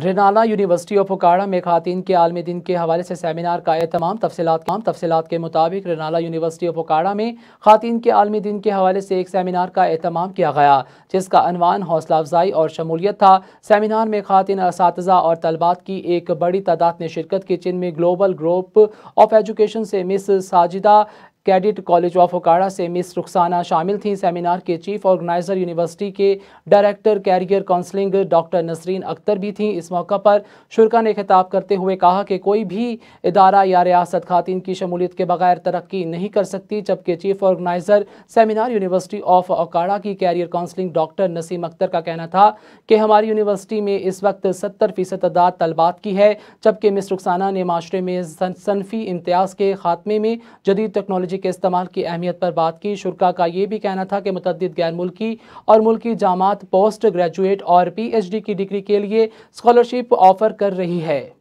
रेनाला university of उकाड़ा में खातन के आलमी दिन के हवाले से सेमिनार का अहतमाम तफसलत तमाम तफसलत के मुताबिक रेनाला यूनिवर्सिटी ऑफ उकाड़ा में खातन के आलमी दिन के हवाले से एक सेमिनार का अहतमाम किया गया जिसका अनवान हौसला अफजाई और शमूलियत था सेमिनार में खातन इस और तलबात की एक बड़ी तादाद ने शिरकत की जिनमें ग्लोबल ग्रोप ऑफ एजुकेशन से miss Sajida cadet college of Okara से मिस रुखसाना शामिल थी सेमिनार के चीफ ऑर्गेनाइजर यूनिवर्सिटी के director career counselling doctor Nasreen Akhtar भी थी इस मौका पर शुरा ने खिताब करते हुए कहा कि कोई भी इदारा या रियासत खातन की शमूलियत के बगैर तरक्की नहीं कर सकती जबकि chief organiser seminar university of Okara की career counselling doctor Naseem Akhtar का कहना था कि हमारी यूनिवर्सिटी में इस वक्त सत्तर फीसद तादाद तलबात की है जबकि मिस रुखसाना ने माशरे में सनफी इम्तियाज़ के खात्मे में जदीद टेक्नोलॉजी टेक्नोलॉजी के इस्तेमाल की अहमियत पर बात की शुरा का ये भी कहना था कि मुतद गैर मुल्की और मुल्की जामात पोस्ट ग्रेजुएट और पी की डिग्री के लिए स्कॉलरशिप ऑफर कर रही है